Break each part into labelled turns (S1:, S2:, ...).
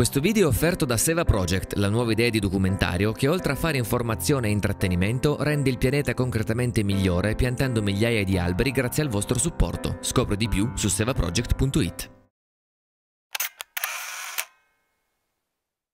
S1: Questo video è offerto da Seva Project, la nuova idea di documentario che oltre a fare informazione e intrattenimento rende il pianeta concretamente migliore piantando migliaia di alberi grazie al vostro supporto. Scopri di più su sevaproject.it.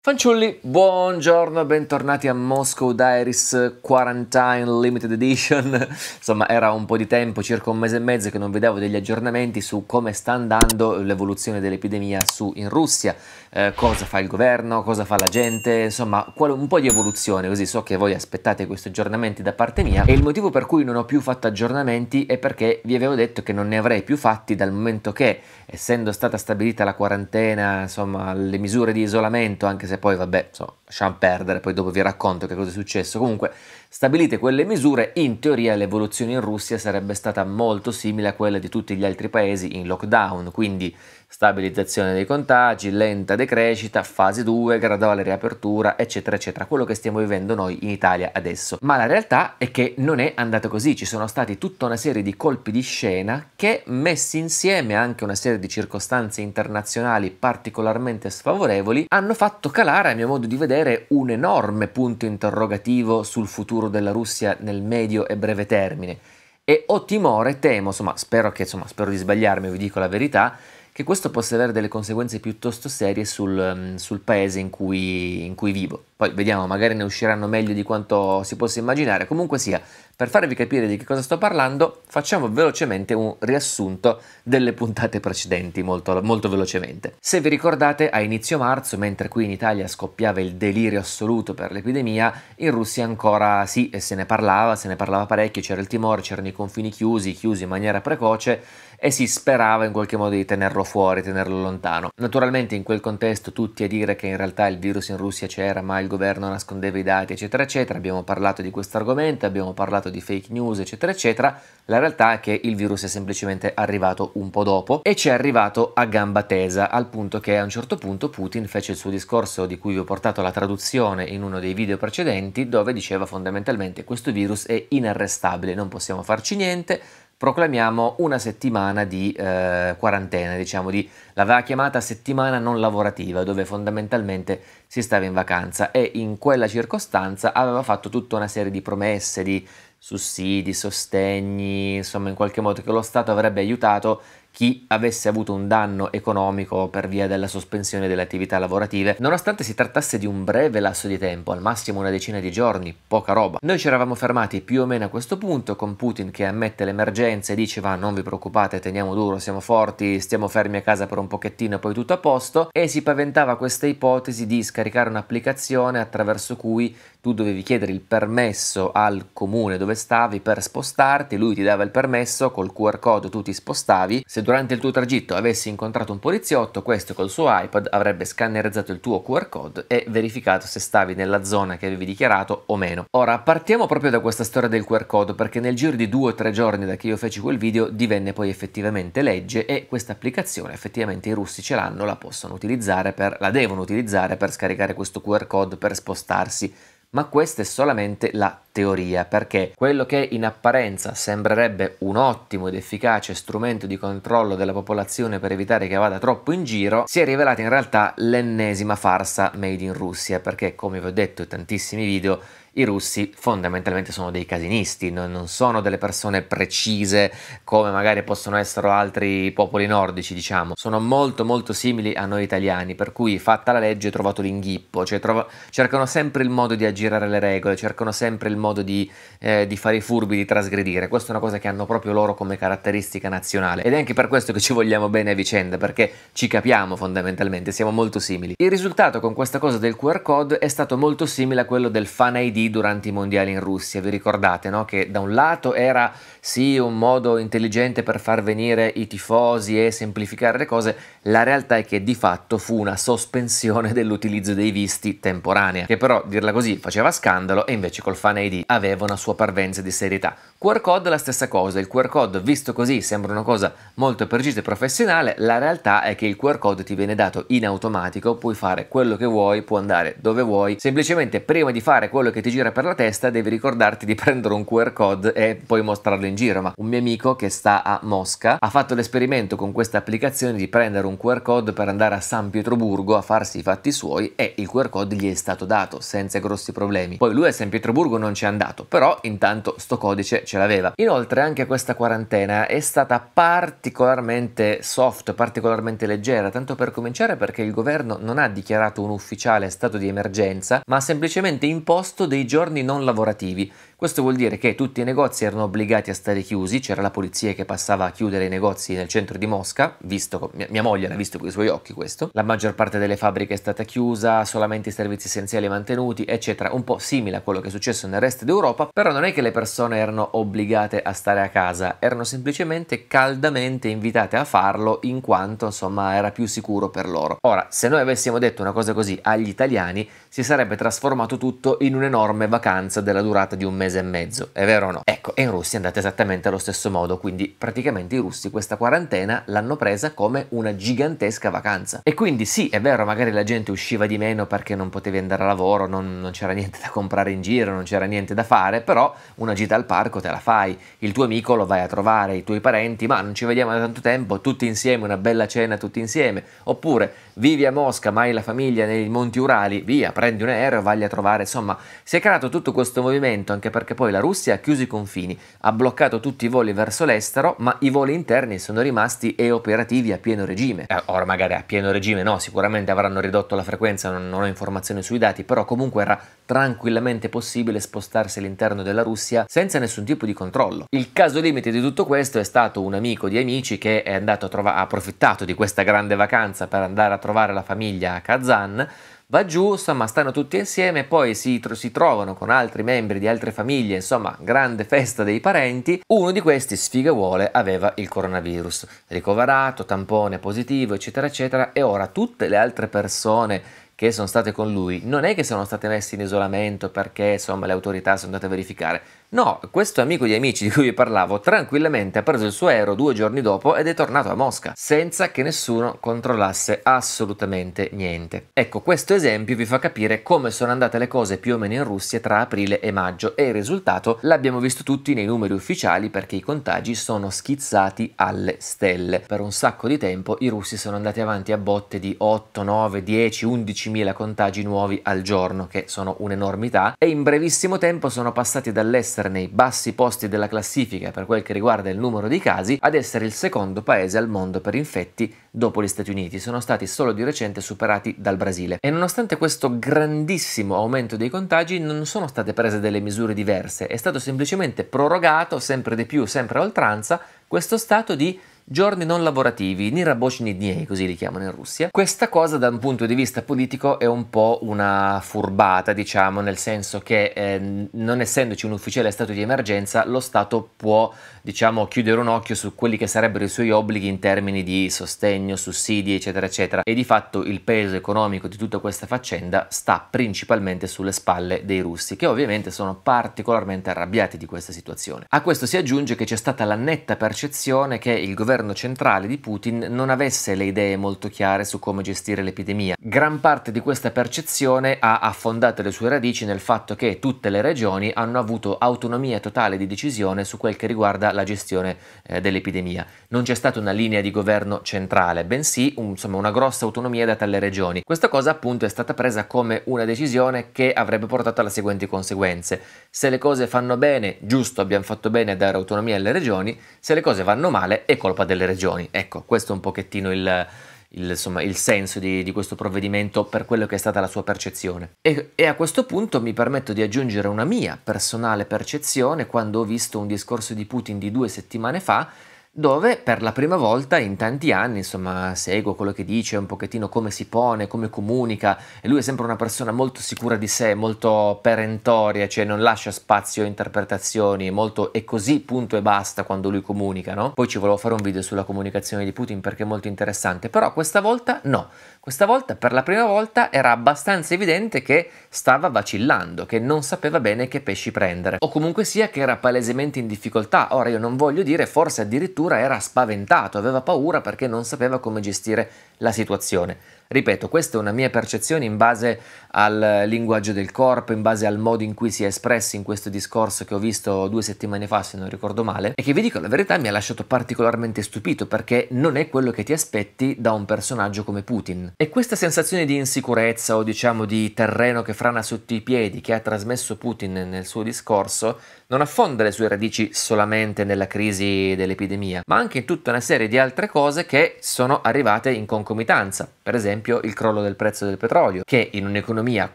S1: Fanciulli, buongiorno, bentornati a Moscow Diaries Quarantine Limited Edition. Insomma, era un po' di tempo, circa un mese e mezzo, che non vedevo degli aggiornamenti su come sta andando l'evoluzione dell'epidemia su in Russia, eh, cosa fa il governo, cosa fa la gente, insomma, un po' di evoluzione, così so che voi aspettate questi aggiornamenti da parte mia. E il motivo per cui non ho più fatto aggiornamenti è perché vi avevo detto che non ne avrei più fatti dal momento che, essendo stata stabilita la quarantena, insomma, le misure di isolamento, anche se poi vabbè, so, lasciamo perdere, poi dopo vi racconto che cosa è successo. Comunque, stabilite quelle misure, in teoria l'evoluzione in Russia sarebbe stata molto simile a quella di tutti gli altri paesi in lockdown, quindi stabilizzazione dei contagi, lenta decrescita, fase 2, graduale riapertura, eccetera, eccetera, quello che stiamo vivendo noi in Italia adesso. Ma la realtà è che non è andata così, ci sono stati tutta una serie di colpi di scena che messi insieme anche una serie di circostanze internazionali particolarmente sfavorevoli hanno fatto calare, a mio modo di vedere, vedere un enorme punto interrogativo sul futuro della Russia nel medio e breve termine e ho timore, temo, insomma spero, che, insomma, spero di sbagliarmi, vi dico la verità, che questo possa avere delle conseguenze piuttosto serie sul, mm, sul paese in cui, in cui vivo. Poi vediamo, magari ne usciranno meglio di quanto si possa immaginare, comunque sia, per farvi capire di che cosa sto parlando, facciamo velocemente un riassunto delle puntate precedenti, molto, molto velocemente. Se vi ricordate, a inizio marzo, mentre qui in Italia scoppiava il delirio assoluto per l'epidemia, in Russia ancora sì, e se ne parlava, se ne parlava parecchio, c'era il timore, c'erano i confini chiusi, chiusi in maniera precoce, e si sperava in qualche modo di tenerlo fuori, tenerlo lontano. Naturalmente in quel contesto tutti a dire che in realtà il virus in Russia c'era, ma il governo nascondeva i dati, eccetera, eccetera. Abbiamo parlato di questo argomento, abbiamo parlato parlato di fake news, eccetera, eccetera, la realtà è che il virus è semplicemente arrivato un po' dopo e ci è arrivato a gamba tesa, al punto che a un certo punto Putin fece il suo discorso di cui vi ho portato la traduzione in uno dei video precedenti, dove diceva fondamentalmente questo virus è inarrestabile, non possiamo farci niente, proclamiamo una settimana di eh, quarantena, diciamo di l'aveva chiamata settimana non lavorativa, dove fondamentalmente si stava in vacanza e in quella circostanza aveva fatto tutta una serie di promesse, di sussidi, sostegni, insomma in qualche modo che lo Stato avrebbe aiutato chi avesse avuto un danno economico per via della sospensione delle attività lavorative, nonostante si trattasse di un breve lasso di tempo, al massimo una decina di giorni, poca roba. Noi ci eravamo fermati più o meno a questo punto con Putin che ammette l'emergenza e diceva non vi preoccupate, teniamo duro, siamo forti, stiamo fermi a casa per un pochettino e poi tutto a posto e si paventava questa ipotesi di scaricare un'applicazione attraverso cui tu dovevi chiedere il permesso al comune dove stavi per spostarti, lui ti dava il permesso, col QR code tu ti spostavi, se durante il tuo tragitto avessi incontrato un poliziotto, questo col suo iPad avrebbe scannerizzato il tuo QR code e verificato se stavi nella zona che avevi dichiarato o meno. Ora, partiamo proprio da questa storia del QR code perché nel giro di due o tre giorni da che io feci quel video divenne poi effettivamente legge e questa applicazione effettivamente i russi ce l'hanno, la possono utilizzare per, la devono utilizzare per scaricare questo QR code per spostarsi ma questa è solamente la teoria, perché quello che in apparenza sembrerebbe un ottimo ed efficace strumento di controllo della popolazione per evitare che vada troppo in giro, si è rivelata in realtà l'ennesima farsa made in Russia, perché come vi ho detto in tantissimi video, i russi fondamentalmente sono dei casinisti, non sono delle persone precise come magari possono essere altri popoli nordici, diciamo. Sono molto molto simili a noi italiani, per cui fatta la legge trovato l'inghippo, cioè trova... cercano sempre il modo di aggirare le regole, cercano sempre il modo modo di, eh, di fare i furbi, di trasgredire. Questa è una cosa che hanno proprio loro come caratteristica nazionale ed è anche per questo che ci vogliamo bene a vicenda, perché ci capiamo fondamentalmente, siamo molto simili. Il risultato con questa cosa del QR code è stato molto simile a quello del Fan ID durante i mondiali in Russia, vi ricordate, no? Che da un lato era sì un modo intelligente per far venire i tifosi e semplificare le cose, la realtà è che di fatto fu una sospensione dell'utilizzo dei visti temporanea, che però dirla così faceva scandalo e invece col Fan ID lì aveva una sua parvenza di serietà. QR code la stessa cosa, il QR code visto così sembra una cosa molto precisa e professionale, la realtà è che il QR code ti viene dato in automatico, puoi fare quello che vuoi, puoi andare dove vuoi, semplicemente prima di fare quello che ti gira per la testa devi ricordarti di prendere un QR code e poi mostrarlo in giro, ma un mio amico che sta a Mosca ha fatto l'esperimento con questa applicazione di prendere un QR code per andare a San Pietroburgo a farsi i fatti suoi e il QR code gli è stato dato senza grossi problemi. Poi lui a San Pietroburgo non c'è andato, però intanto sto codice ce l'aveva. Inoltre anche questa quarantena è stata particolarmente soft, particolarmente leggera, tanto per cominciare perché il governo non ha dichiarato un ufficiale stato di emergenza, ma ha semplicemente imposto dei giorni non lavorativi, questo vuol dire che tutti i negozi erano obbligati a stare chiusi, c'era la polizia che passava a chiudere i negozi nel centro di Mosca, visto, mia moglie l'ha visto con i suoi occhi questo, la maggior parte delle fabbriche è stata chiusa, solamente i servizi essenziali mantenuti, eccetera, un po' simile a quello che è successo nel resto d'Europa, però non è che le persone erano obbligate a stare a casa, erano semplicemente caldamente invitate a farlo in quanto insomma era più sicuro per loro. Ora, se noi avessimo detto una cosa così agli italiani, si sarebbe trasformato tutto in un'enorme vacanza della durata di un mese e mezzo, è vero o no? Ecco, e in Russia è andata esattamente allo stesso modo, quindi praticamente i russi questa quarantena l'hanno presa come una gigantesca vacanza. E quindi sì, è vero, magari la gente usciva di meno perché non potevi andare a lavoro, non, non c'era niente da comprare in giro, non c'era niente da fare, però una gita al parco te la fai, il tuo amico lo vai a trovare, i tuoi parenti, ma non ci vediamo da tanto tempo, tutti insieme, una bella cena tutti insieme, oppure vivi a Mosca, ma hai la famiglia nei Monti Urali, via, prendi prendi un aereo, vagli a trovare, insomma, si è creato tutto questo movimento anche perché poi la Russia ha chiuso i confini, ha bloccato tutti i voli verso l'estero, ma i voli interni sono rimasti e operativi a pieno regime. Eh, ora magari a pieno regime no, sicuramente avranno ridotto la frequenza, non, non ho informazioni sui dati, però comunque era tranquillamente possibile spostarsi all'interno della Russia senza nessun tipo di controllo. Il caso limite di tutto questo è stato un amico di amici che è andato a trovare, ha approfittato di questa grande vacanza per andare a trovare la famiglia a Kazan va giù, insomma stanno tutti insieme, poi si, tro- si trovano con altri membri di altre famiglie, insomma grande festa dei parenti, uno di questi sfiga vuole, aveva il coronavirus, ricoverato, tampone positivo, eccetera, eccetera, e ora tutte le altre persone che sono state con lui non è che sono state messe in isolamento perché insomma le autorità sono andate a verificare, No, questo amico di amici di cui vi parlavo tranquillamente ha preso il suo aereo due giorni dopo ed è tornato a Mosca, senza che nessuno controllasse assolutamente niente. Ecco, questo esempio vi fa capire come sono andate le cose più o meno in Russia tra aprile e maggio e il risultato l'abbiamo visto tutti nei numeri ufficiali perché i contagi sono schizzati alle stelle. Per un sacco di tempo i russi sono andati avanti a botte di 8, 9, 10, 11 mila contagi nuovi al giorno, che sono un'enormità, e in brevissimo tempo sono passati dall'est essere nei bassi posti della classifica per quel che riguarda il numero di casi, ad essere il secondo paese al mondo per infetti dopo gli Stati Uniti. Sono stati solo di recente superati dal Brasile. E nonostante questo grandissimo aumento dei contagi, non sono state prese delle misure diverse, è stato semplicemente prorogato sempre di più, sempre a oltranza, questo stato di giorni non lavorativi, nirabochni dniei, così li chiamano in Russia. Questa cosa da un punto di vista politico è un po' una furbata, diciamo, nel senso che eh, non essendoci un ufficiale stato di emergenza, lo Stato può, diciamo, chiudere un occhio su quelli che sarebbero i suoi obblighi in termini di sostegno, sussidi, eccetera, eccetera. E di fatto il peso economico di tutta questa faccenda sta principalmente sulle spalle dei russi, che ovviamente sono particolarmente arrabbiati di questa situazione. A questo si aggiunge che c'è stata la netta percezione che il governo governo centrale di Putin non avesse le idee molto chiare su come gestire l'epidemia. Gran parte di questa percezione ha affondato le sue radici nel fatto che tutte le regioni hanno avuto autonomia totale di decisione su quel che riguarda la gestione eh, dell'epidemia. Non c'è stata una linea di governo centrale, bensì un, insomma, una grossa autonomia data alle regioni. Questa cosa appunto è stata presa come una decisione che avrebbe portato alle seguenti conseguenze. Se le cose fanno bene, giusto, abbiamo fatto bene a dare autonomia alle regioni, se le cose vanno male è colpa delle regioni. Ecco, questo è un pochettino il, il, insomma, il senso di, di, questo provvedimento per quello che è stata la sua percezione. E, e, a questo punto mi permetto di aggiungere una mia personale percezione quando ho visto un discorso di Putin di due settimane fa dove per la prima volta in tanti anni, insomma, seguo quello che dice, un pochettino come si pone, come comunica, e lui è sempre una persona molto sicura di sé, molto perentoria, cioè non lascia spazio a interpretazioni, molto è così, punto e basta quando lui comunica, no? Poi ci volevo fare un video sulla comunicazione di Putin perché è molto interessante, però questa volta no, questa volta per la prima volta era abbastanza evidente che stava vacillando, che non sapeva bene che pesci prendere, o comunque sia che era palesemente in difficoltà, ora io non voglio dire, forse addirittura addirittura era spaventato, aveva paura perché non sapeva come gestire la situazione. Ripeto, questa è una mia percezione in base al linguaggio del corpo, in base al modo in cui si è espresso in questo discorso che ho visto due settimane fa, se non ricordo male, e che vi dico la verità mi ha lasciato particolarmente stupito perché non è quello che ti aspetti da un personaggio come Putin. E questa sensazione di insicurezza o diciamo di terreno che frana sotto i piedi che ha trasmesso Putin nel suo discorso non affonda le sue radici solamente nella crisi dell'epidemia, ma anche in tutta una serie di altre cose che sono arrivate in concomitanza. Per esempio, esempio il crollo del prezzo del petrolio, che in un'economia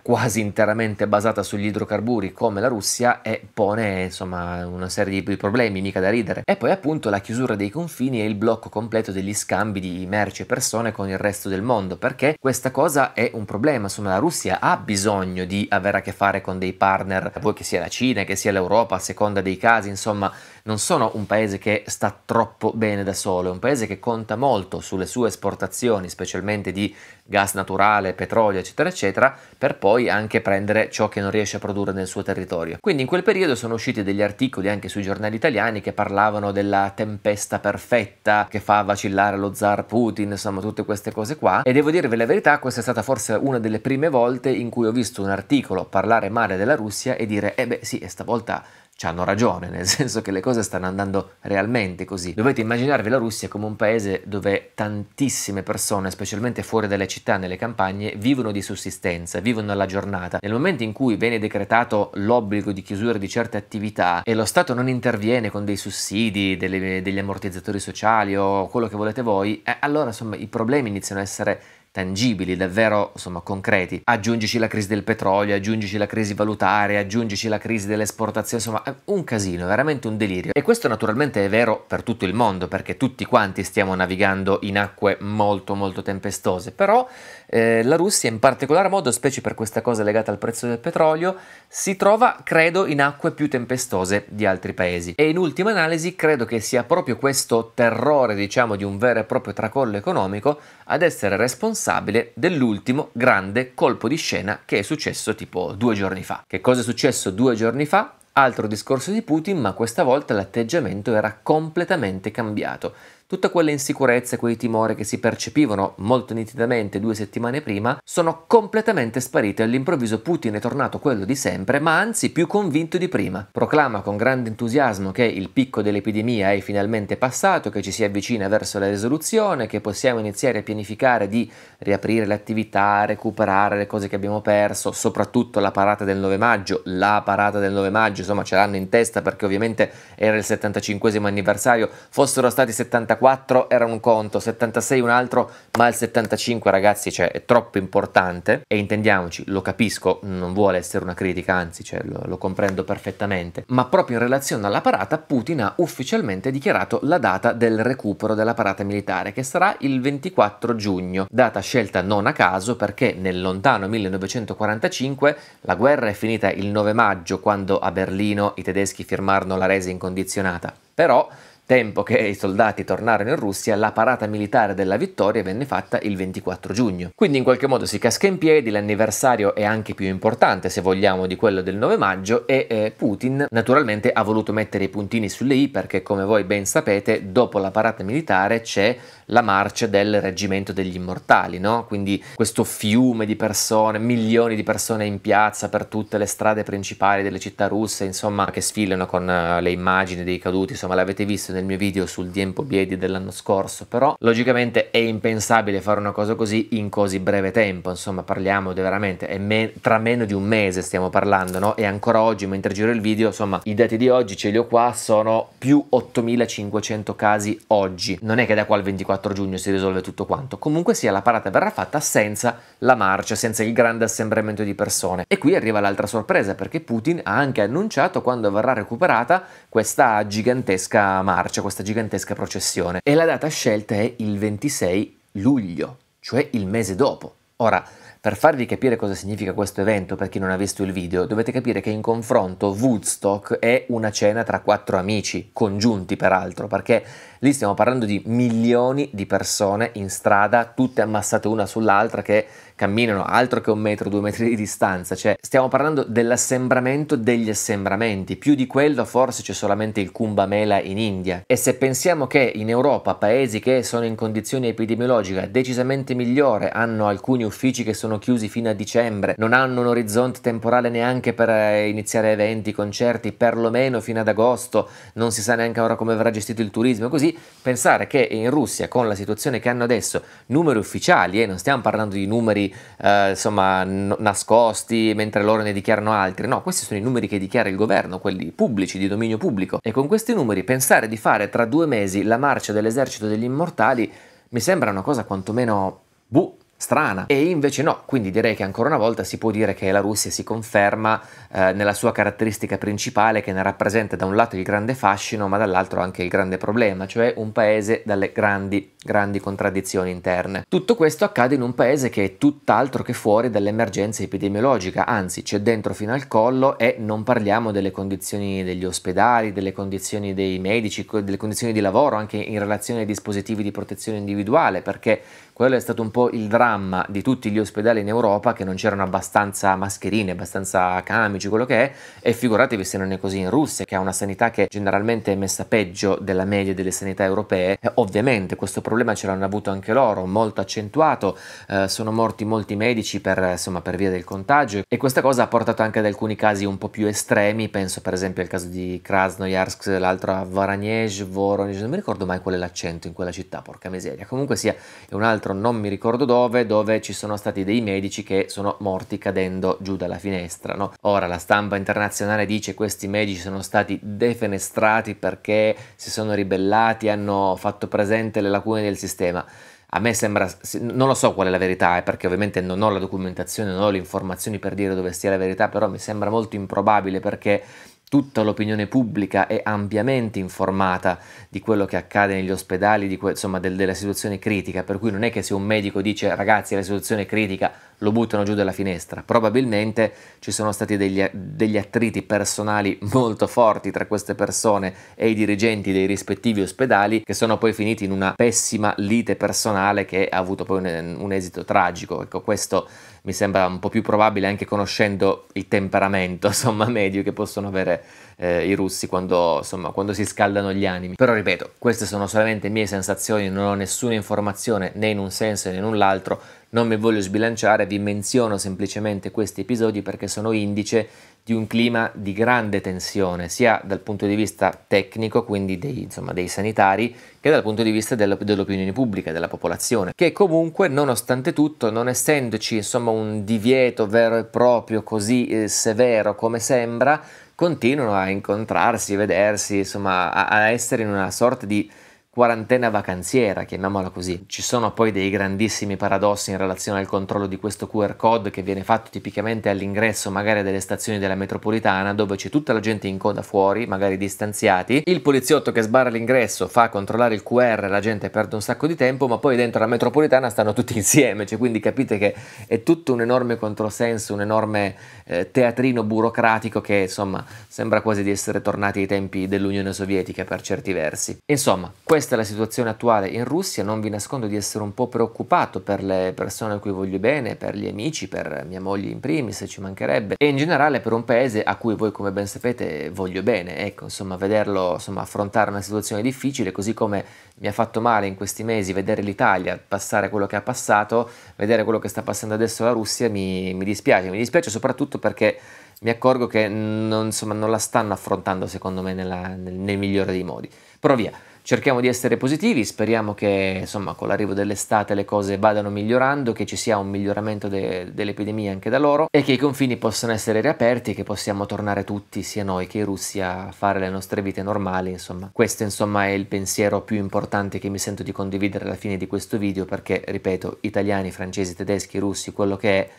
S1: quasi interamente basata sugli idrocarburi come la Russia è, pone insomma una serie di problemi, mica da ridere. E poi appunto la chiusura dei confini e il blocco completo degli scambi di merci e persone con il resto del mondo, perché questa cosa è un problema, insomma la Russia ha bisogno di avere a che fare con dei partner, poi che sia la Cina, che sia l'Europa, a seconda dei casi, insomma non sono un paese che sta troppo bene da solo, è un paese che conta molto sulle sue esportazioni, specialmente di gas naturale, petrolio, eccetera, eccetera, per poi anche prendere ciò che non riesce a produrre nel suo territorio. Quindi in quel periodo sono usciti degli articoli anche sui giornali italiani che parlavano della tempesta perfetta che fa vacillare lo zar Putin, insomma tutte queste cose qua. E devo dirvi la verità, questa è stata forse una delle prime volte in cui ho visto un articolo parlare male della Russia e dire, eh beh sì, e stavolta hanno ragione, nel senso che le cose stanno andando realmente così. Dovete immaginarvi la Russia come un paese dove tantissime persone, specialmente fuori dalle città, nelle campagne, vivono di sussistenza, vivono alla giornata. Nel momento in cui viene decretato l'obbligo di chiusura di certe attività e lo Stato non interviene con dei sussidi, delle, degli ammortizzatori sociali o quello che volete voi, eh, allora insomma i problemi iniziano a essere tangibili, davvero insomma, concreti. Aggiungici la crisi del petrolio, aggiungici la crisi valutaria, aggiungici la crisi delle esportazioni, insomma un casino, veramente un delirio. E questo naturalmente è vero per tutto il mondo, perché tutti quanti stiamo navigando in acque molto molto tempestose, però eh, la Russia in particolar modo, specie per questa cosa legata al prezzo del petrolio, si trova, credo, in acque più tempestose di altri paesi. E in ultima analisi credo che sia proprio questo terrore, diciamo, di un vero e proprio tracollo economico ad essere responsabile dell'ultimo grande colpo di scena che è successo tipo due giorni fa. Che cosa è successo due giorni fa? Altro discorso di Putin, ma questa volta l'atteggiamento era completamente cambiato. Tutte quelle insicurezze quei timori che si percepivano molto nitidamente due settimane prima sono completamente sparite. All'improvviso Putin è tornato quello di sempre, ma anzi più convinto di prima. Proclama con grande entusiasmo che il picco dell'epidemia è finalmente passato, che ci si avvicina verso la risoluzione, che possiamo iniziare a pianificare di riaprire le attività, recuperare le cose che abbiamo perso, soprattutto la parata del 9 maggio, la parata del 9 maggio, insomma ce l'hanno in testa perché ovviamente era il 75 anniversario, fossero stati 74 74 era un conto, 76 un altro, ma il 75 ragazzi cioè, è troppo importante e intendiamoci, lo capisco, non vuole essere una critica, anzi cioè, lo, lo comprendo perfettamente, ma proprio in relazione alla parata Putin ha ufficialmente dichiarato la data del recupero della parata militare, che sarà il 24 giugno, data scelta non a caso perché nel lontano 1945 la guerra è finita il 9 maggio quando a Berlino i tedeschi firmarono la resa incondizionata. Però tempo che i soldati tornarono in Russia, la parata militare della vittoria venne fatta il 24 giugno. Quindi in qualche modo si casca in piedi, l'anniversario è anche più importante se vogliamo di quello del 9 maggio e eh, Putin naturalmente ha voluto mettere i puntini sulle i perché come voi ben sapete dopo la parata militare c'è la marcia del reggimento degli immortali, no? Quindi questo fiume di persone, milioni di persone in piazza per tutte le strade principali delle città russe, insomma, che sfilano con eh, le immagini dei caduti, insomma, l'avete visto nel nel mio video sul tempo biedi dell'anno scorso, però logicamente è impensabile fare una cosa così in così breve tempo, insomma parliamo di veramente, me tra meno di un mese stiamo parlando, no? E ancora oggi, mentre giro il video, insomma i dati di oggi ce li ho qua, sono più 8500 casi oggi, non è che da qua al 24 giugno si risolve tutto quanto, comunque sia la parata verrà fatta senza la marcia, senza il grande assembramento di persone. E qui arriva l'altra sorpresa perché Putin ha anche annunciato quando verrà recuperata questa gigantesca marcia marcia questa gigantesca processione e la data scelta è il 26 luglio, cioè il mese dopo. Ora, per farvi capire cosa significa questo evento, per chi non ha visto il video, dovete capire che in confronto Woodstock è una cena tra quattro amici, congiunti peraltro, perché lì stiamo parlando di milioni di persone in strada, tutte ammassate una sull'altra, che camminano altro che un metro, due metri di distanza, cioè stiamo parlando dell'assembramento degli assembramenti, più di quello forse c'è solamente il Kumbh Mela in India e se pensiamo che in Europa paesi che sono in condizione epidemiologica decisamente migliore hanno alcuni uffici che sono chiusi fino a dicembre, non hanno un orizzonte temporale neanche per eh, iniziare eventi, concerti, perlomeno fino ad agosto, non si sa neanche ora come verrà gestito il turismo, così pensare che in Russia con la situazione che hanno adesso numeri ufficiali, e eh, non stiamo parlando di numeri eh, insomma, n- nascosti mentre loro ne dichiarano altri, no, questi sono i numeri che dichiara il governo, quelli pubblici, di dominio pubblico. E con questi numeri pensare di fare tra due mesi la marcia dell'esercito degli immortali mi sembra una cosa quantomeno... Buh, strana. E invece no, quindi direi che ancora una volta si può dire che la Russia si conferma eh, nella sua caratteristica principale che ne rappresenta da un lato il grande fascino ma dall'altro anche il grande problema, cioè un paese dalle grandi, grandi contraddizioni interne. Tutto questo accade in un paese che è tutt'altro che fuori dall'emergenza epidemiologica, anzi c'è dentro fino al collo e non parliamo delle condizioni degli ospedali, delle condizioni dei medici, delle condizioni di lavoro, anche in relazione ai dispositivi di protezione individuale, perché quello è stato un po' il dramma di tutti gli ospedali in Europa che non c'erano abbastanza mascherine, abbastanza camici, quello che è, e figuratevi se non è così in Russia, che ha una sanità che generalmente è messa peggio della media delle sanità europee. E ovviamente questo problema ce l'hanno avuto anche loro, molto accentuato, eh, sono morti molti medici per, insomma, per via del contagio e questa cosa ha portato anche ad alcuni casi un po' più estremi, penso per esempio al caso di Krasnoyarsk, l'altro a Voronezh, Voronezh, non mi ricordo mai qual è l'accento in quella città, porca miseria, comunque sia è un altro teatro, non mi ricordo dove, dove ci sono stati dei medici che sono morti cadendo giù dalla finestra. No? Ora la stampa internazionale dice che questi medici sono stati defenestrati perché si sono ribellati, hanno fatto presente le lacune del sistema. A me sembra, non lo so qual è la verità, eh, perché ovviamente non ho la documentazione, non ho le informazioni per dire dove sia la verità, però mi sembra molto improbabile perché tutta l'opinione pubblica è ampiamente informata di quello che accade negli ospedali, que- insomma del- della situazione critica, per cui non è che se un medico dice ragazzi la situazione è critica lo buttano giù dalla finestra, probabilmente ci sono stati degli, degli attriti personali molto forti tra queste persone e i dirigenti dei rispettivi ospedali che sono poi finiti in una pessima lite personale che ha avuto poi un, un esito tragico, ecco questo mi sembra un po' più probabile anche conoscendo il temperamento insomma, medio che possono avere eh, i russi quando, insomma, quando si scaldano gli animi. Però ripeto, queste sono solamente mie sensazioni, non ho nessuna informazione né in un senso né in un altro, non mi voglio sbilanciare, vi menziono semplicemente questi episodi perché sono indice di un clima di grande tensione, sia dal punto di vista tecnico, quindi dei, insomma, dei sanitari, che dal punto di vista dell'opinione pubblica, della popolazione, che comunque, nonostante tutto, non essendoci insomma, un divieto vero e proprio così eh, severo come sembra, continuano a incontrarsi, vedersi, insomma, a, a essere in una sorta di quarantena vacanziera, chiamiamola così. Ci sono poi dei grandissimi paradossi in relazione al controllo di questo QR code che viene fatto tipicamente all'ingresso magari delle stazioni della metropolitana dove c'è tutta la gente in coda fuori, magari distanziati. Il poliziotto che sbarra l'ingresso fa controllare il QR, la gente perde un sacco di tempo, ma poi dentro la metropolitana stanno tutti insieme, cioè quindi capite che è tutto un enorme controsenso, un enorme eh, teatrino burocratico che insomma sembra quasi di essere tornati ai tempi dell'Unione Sovietica per certi versi. Insomma, questo questa è la situazione attuale in Russia, non vi nascondo di essere un po' preoccupato per le persone a cui voglio bene, per gli amici, per mia moglie in primis, ci mancherebbe, e in generale per un paese a cui voi come ben sapete voglio bene, ecco, insomma, vederlo, insomma, affrontare una situazione difficile, così come mi ha fatto male in questi mesi vedere l'Italia passare quello che ha passato, vedere quello che sta passando adesso la Russia mi, mi dispiace, mi dispiace soprattutto perché mi accorgo che non, insomma, non la stanno affrontando secondo me nella, nel, nel migliore dei modi. Però via. Cerchiamo di essere positivi, speriamo che insomma, con l'arrivo dell'estate le cose vadano migliorando, che ci sia un miglioramento de- dell'epidemia anche da loro e che i confini possano essere riaperti, e che possiamo tornare tutti, sia noi che i russi, a fare le nostre vite normali. Insomma. Questo insomma, è il pensiero più importante che mi sento di condividere alla fine di questo video perché, ripeto, italiani, francesi, tedeschi, russi, quello che è,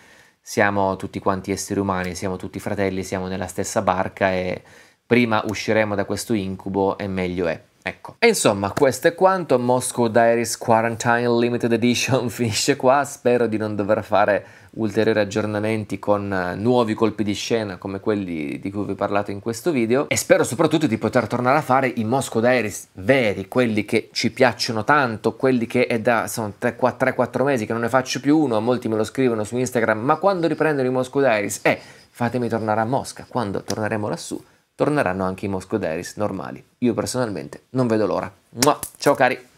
S1: siamo tutti quanti esseri umani, siamo tutti fratelli, siamo nella stessa barca e prima usciremo da questo incubo e meglio è. Ecco. E insomma, questo è quanto. Moscow Diaries Quarantine Limited Edition finisce qua. Spero di non dover fare ulteriori aggiornamenti con eh, nuovi colpi di scena come quelli di cui vi ho parlato in questo video e spero soprattutto di poter tornare a fare i Moscow Diaries veri, quelli che ci piacciono tanto, quelli che è da 3-4 mesi che non ne faccio più uno, molti me lo scrivono su Instagram, ma quando riprendono i Moscow Diaries? Eh, fatemi tornare a Mosca, quando torneremo lassù torneranno anche i Moscow Daeris normali. Io personalmente non vedo l'ora. Ciao cari!